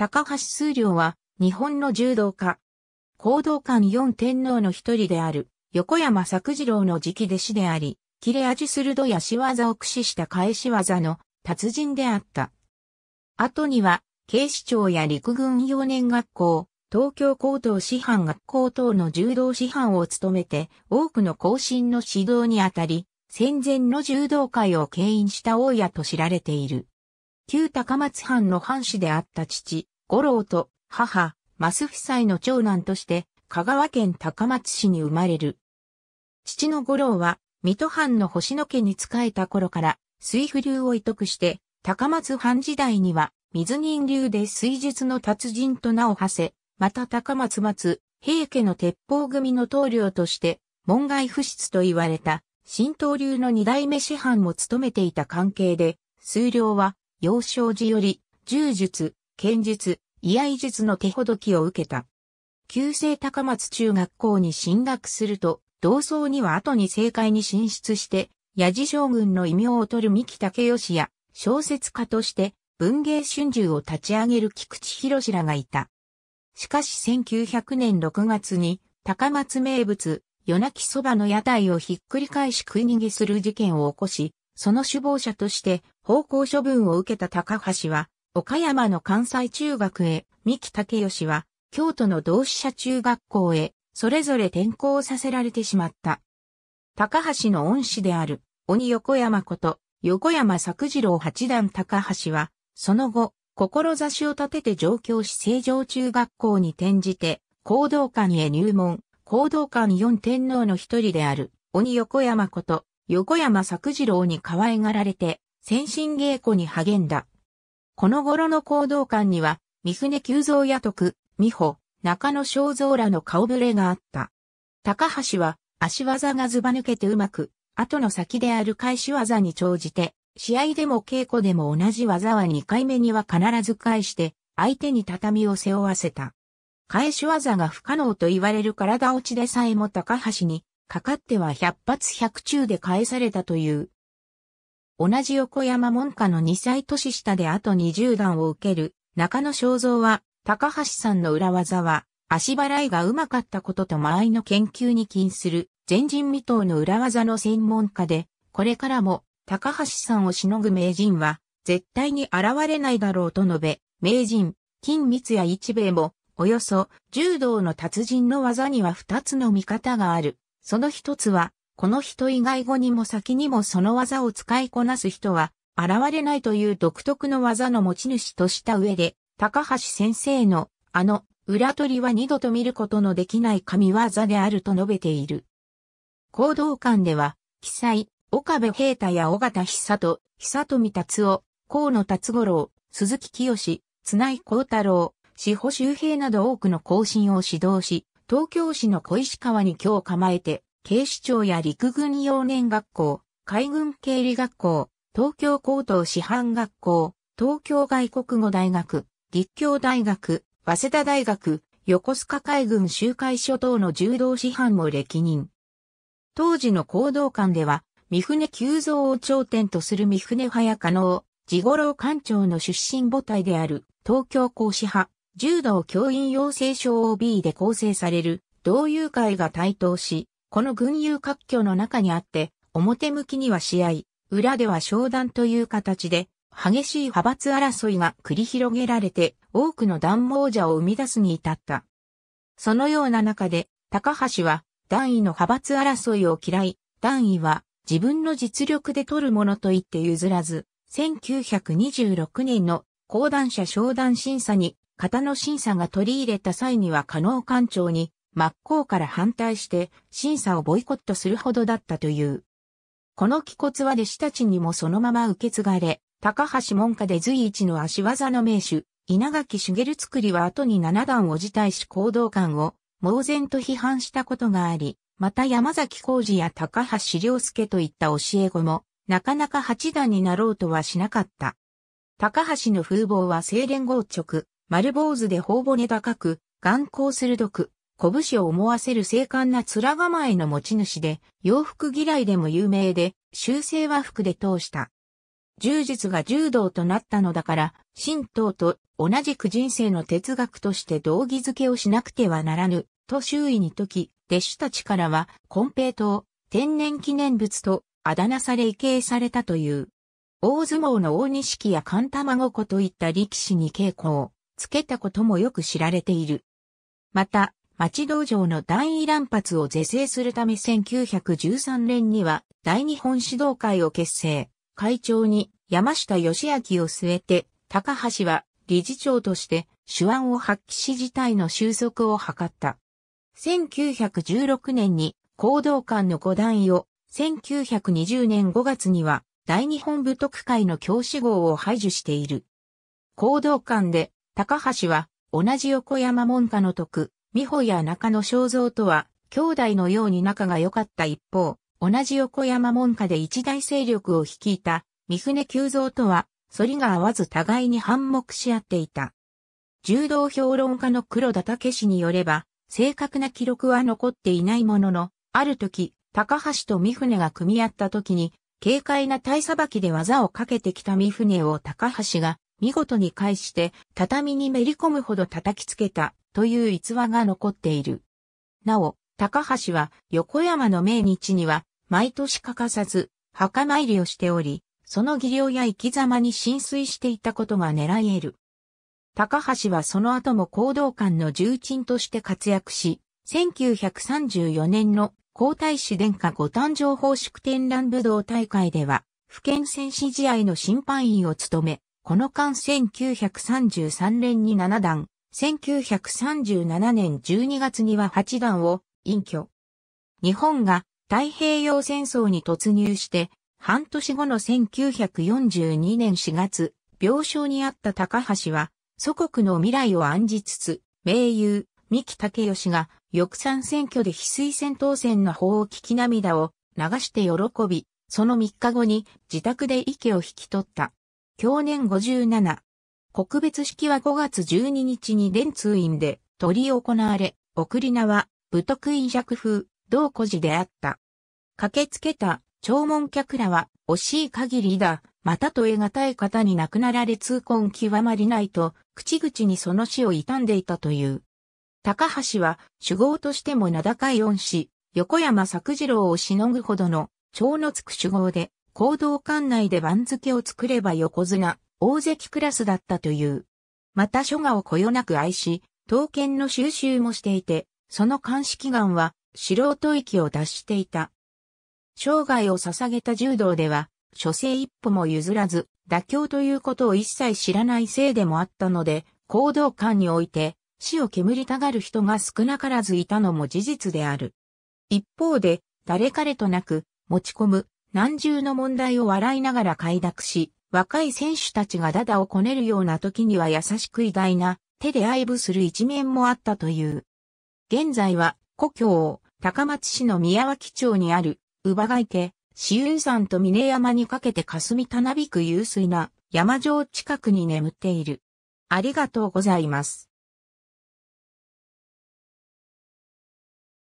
高橋数量は、日本の柔道家。行動官四天皇の一人である、横山作次郎の直弟子であり、切れ味鋭い足技を駆使した返し技の達人であった。後には、警視庁や陸軍幼年学校、東京高等師範学校等の柔道師範を務めて、多くの後進の指導にあたり、戦前の柔道界を牽引した大家と知られている。旧高松藩の藩士であった父、五郎と母、増夫妻の長男として、香川県高松市に生まれる。父の五郎は、水戸藩の星野家に仕えた頃から、水風流を遺徳して、高松藩時代には、水人流で水術の達人と名を馳せ、また高松松、平家の鉄砲組の棟梁として、門外不出と言われた、新東流の二代目師範も務めていた関係で、数量は幼少時より、柔術、剣術、居合術の手ほどきを受けた。旧制高松中学校に進学すると、同窓には後に政界に進出して、矢治将軍の異名を取る三木武義や、小説家として、文芸春秋を立ち上げる菊池博らがいた。しかし1900年6月に、高松名物、夜泣きそばの屋台をひっくり返し食い逃げする事件を起こし、その首謀者として方向処分を受けた高橋は、岡山の関西中学へ、三木武義は、京都の同志社中学校へ、それぞれ転校させられてしまった。高橋の恩師である、鬼横山こと、横山作次郎八段高橋は、その後、志を立てて上京し成城中学校に転じて、行動館へ入門、行動館四天皇の一人である、鬼横山こと、横山作次郎に可愛がられて、先進稽古に励んだ。この頃の行動館には、三船久蔵や徳、美穂、中野正蔵らの顔ぶれがあった。高橋は、足技がずば抜けてうまく、後の先である返し技に長じて、試合でも稽古でも同じ技は2回目には必ず返して、相手に畳を背負わせた。返し技が不可能と言われる体落ちでさえも高橋にかかっては百発百中で返されたという。同じ横山門下の2歳年下であと20段を受ける中野正造は、高橋さんの裏技は、足払いがうまかったことと間合いの研究に禁する前人未到の裏技の専門家で、これからも高橋さんをしのぐ名人は、絶対に現れないだろうと述べ、名人、金光谷一兵衛も、およそ柔道の達人の技には2つの見方がある。その一つは、この人以外後にも先にもその技を使いこなす人は、現れないという独特の技の持ち主とした上で、高橋先生の、あの、裏取りは二度と見ることのできない神技であると述べている。行動館では、記載、岡部平太や尾形久人、久富達夫、河野達五郎、鈴木清、綱井幸太郎、志保周平など多くの行進を指導し、東京市の小石川に今日構えて、警視庁や陸軍幼年学校、海軍経理学校、東京高等師範学校、東京外国語大学、立教大学、早稲田大学、横須賀海軍集会所等の柔道師範も歴任。当時の行動官では、三船急増を頂点とする三船早加能、地五郎館長の出身母体である東京公師派、柔道教員養成所 OB で構成される同友会が台頭し、この群雄割拠の中にあって、表向きには試合、裏では商談という形で、激しい派閥争いが繰り広げられて、多くの断網者を生み出すに至った。そのような中で、高橋は、段位の派閥争いを嫌い、段位は自分の実力で取るものと言って譲らず、1926年の講談社商談審査に型の審査が取り入れた際には加納官庁に真っ向から反対して審査をボイコットするほどだったという。この気骨は弟子たちにもそのまま受け継がれ、高橋門下で随一の足技の名手、稲垣茂作りは後に七段を辞退し行動官を猛然と批判したことがあり、また山崎浩二や高橋良介といった教え子も、なかなか八段になろうとはしなかった。高橋の風貌は清廉豪直、丸坊主で頬骨高く、眼光鋭く、拳を思わせる精悍な面構えの持ち主で、洋服嫌いでも有名で、修正和服で通した。柔術が柔道となったのだから、神道と同じく人生の哲学として道義づけをしなくてはならぬ、と周囲に説き、弟子たちからは、金平糖、天然記念物と、あだなされ異形されたという。大相撲の大錦や寒卵子といった力士に傾向。つけたこともよく知られている。また、町道場の大位乱発を是正するため1913年には大日本指導会を結成。会長に山下義明を据えて、高橋は理事長として手腕を発揮し事態の収束を図った。1916年に行動官の五段位を、1920年5月には大日本部特会の教師号を排除している。行動官で高橋は、同じ横山門下の徳、美穂や中野正蔵とは、兄弟のように仲が良かった一方、同じ横山門下で一大勢力を率いた、三船久蔵とは、反りが合わず互いに反目し合っていた。柔道評論家の黒田武氏によれば、正確な記録は残っていないものの、ある時、高橋と三船が組み合った時に、軽快な体さばきで技をかけてきた三船を高橋が見事に返して畳にめり込むほど叩きつけたという逸話が残っている。なお、高橋は横山の命日には毎年欠かさず墓参りをしており、その技量や生き様に浸水していたことが狙える。高橋はその後も行動官の重鎮として活躍し、1934年の皇太子殿下ご誕生奉祝展覧武道大会では、府県戦士試合の審判員を務め、この間1933年に7段、1937年12月には8段を隠居。日本が太平洋戦争に突入して、半年後の1942年4月、病床にあった高橋は、祖国の未来を案じつつ、名優、三木武義が、翼賛選挙で翡翠戦当選の法を聞き涙を流して喜び、その3日後に自宅で息を引き取った。去年57。告別式は5月12日に電通院で取り行われ、送り名は武徳院尺風、道古寺であった。駆けつけた弔問客らは惜しい限りだ、またと得難い方に亡くなられ痛恨極まりないと、口々にその死を悼んでいたという。高橋は主号としても名高い恩師、横山作次郎をしのぐほどの、蝶のつく主号で、行動館内で番付を作れば横綱、大関クラスだったという。また書画をこよなく愛し、刀剣の収集もしていて、その鑑識眼願は素人域を脱していた。生涯を捧げた柔道では、諸生一歩も譲らず、妥協ということを一切知らないせいでもあったので、行動観において、死を煙たがる人が少なからずいたのも事実である。一方で、誰彼となく、持ち込む、難重の問題を笑いながら快諾し、若い選手たちがダダをこねるような時には優しく偉大な手で愛撫する一面もあったという。現在は故郷、高松市の宮脇町にある、乳母がいて、私有山と峰山にかけて霞たなびく湧水な山城近くに眠っている。ありがとうございます。